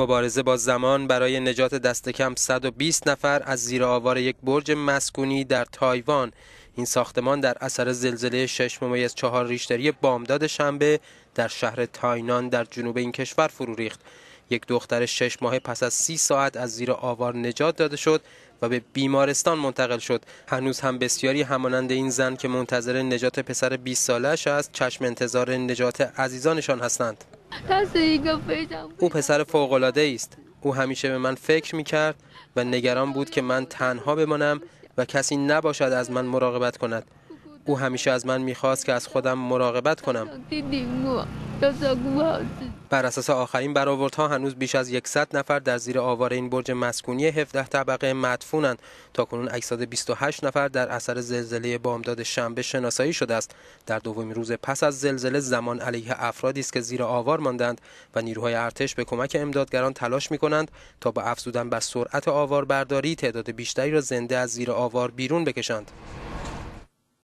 مبارزه با زمان برای نجات دست کم 120 نفر از زیر آوار یک برج مسکونی در تایوان این ساختمان در اثر زلزله 6 ممیز 4 ریشتری بامداد شنبه در شهر تاینان در جنوب این کشور فرو ریخت یک دختر 6 ماه پس از 30 ساعت از زیر آوار نجات داده شد و به بیمارستان منتقل شد هنوز هم بسیاری همانند این زن که منتظر نجات پسر 20 سالش است چشم انتظار نجات عزیزانشان هستند او پسر فوقلاده است او همیشه به من فکر می کرد و نگران بود که من تنها بمانم و کسی نباشد از من مراقبت کند او همیشه از من میخواست که از خودم مراقبت کنم بر اساس آخرین برآوردها هنوز بیش از 100 نفر در زیر آوار این برج مسکونی 17 طبقه مدفونند تا کنون 28 نفر در اثر زلزله بامداد شنبه شناسایی شده است در دومین روز پس از زلزله زمان علیه افرادی است که زیر آوار ماندند و نیروهای ارتش به کمک امدادگران تلاش می کنند تا با افزودن به سرعت آوار برداری تعداد بیشتری را زنده از زیر آوار بیرون بکشند